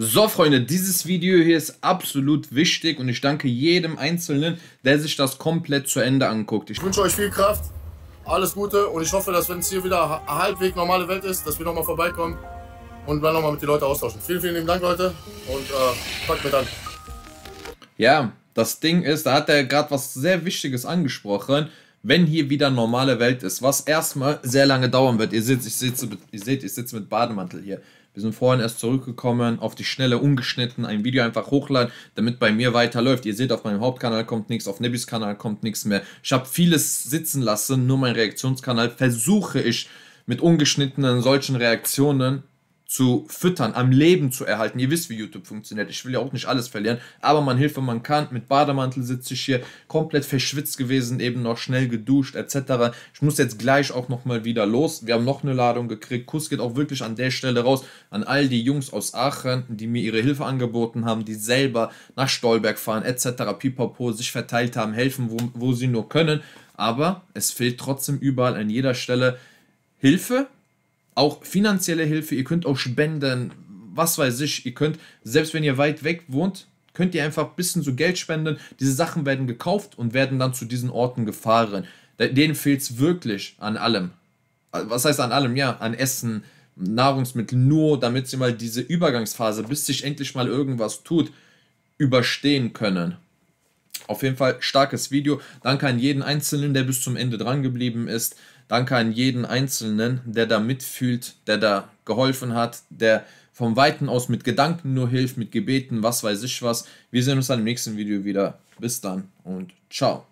So Freunde, dieses Video hier ist absolut wichtig und ich danke jedem Einzelnen, der sich das komplett zu Ende anguckt. Ich wünsche euch viel Kraft, alles Gute und ich hoffe, dass wenn es hier wieder halbwegs normale Welt ist, dass wir nochmal vorbeikommen und dann nochmal mit den Leuten austauschen. Vielen, vielen lieben Dank Leute und äh, packt mit an. Ja, das Ding ist, da hat er gerade was sehr Wichtiges angesprochen wenn hier wieder normale Welt ist, was erstmal sehr lange dauern wird. Ihr seht, ich sitze, ihr seht, ich sitze mit Bademantel hier. Wir sind vorhin erst zurückgekommen, auf die Schnelle ungeschnitten, ein Video einfach hochladen, damit bei mir weiterläuft. Ihr seht, auf meinem Hauptkanal kommt nichts, auf Nebis Kanal kommt nichts mehr. Ich habe vieles sitzen lassen, nur mein Reaktionskanal versuche ich mit ungeschnittenen solchen Reaktionen zu füttern, am Leben zu erhalten. Ihr wisst, wie YouTube funktioniert. Ich will ja auch nicht alles verlieren, aber man hilft, wenn man kann. Mit Bademantel sitze ich hier, komplett verschwitzt gewesen, eben noch schnell geduscht etc. Ich muss jetzt gleich auch nochmal wieder los. Wir haben noch eine Ladung gekriegt. Kuss geht auch wirklich an der Stelle raus an all die Jungs aus Aachen, die mir ihre Hilfe angeboten haben, die selber nach Stolberg fahren etc. Pipapo, sich verteilt haben, helfen, wo, wo sie nur können. Aber es fehlt trotzdem überall an jeder Stelle Hilfe auch finanzielle Hilfe, ihr könnt auch spenden, was weiß ich, ihr könnt, selbst wenn ihr weit weg wohnt, könnt ihr einfach ein bisschen so Geld spenden. Diese Sachen werden gekauft und werden dann zu diesen Orten gefahren. Denen fehlt es wirklich an allem. Äh, was heißt an allem? Ja, an Essen, Nahrungsmittel, nur damit sie mal diese Übergangsphase, bis sich endlich mal irgendwas tut, überstehen können. Auf jeden Fall starkes Video. Danke an jeden Einzelnen, der bis zum Ende dran geblieben ist. Danke an jeden Einzelnen, der da mitfühlt, der da geholfen hat, der vom Weiten aus mit Gedanken nur hilft, mit Gebeten, was weiß ich was. Wir sehen uns dann im nächsten Video wieder. Bis dann und ciao.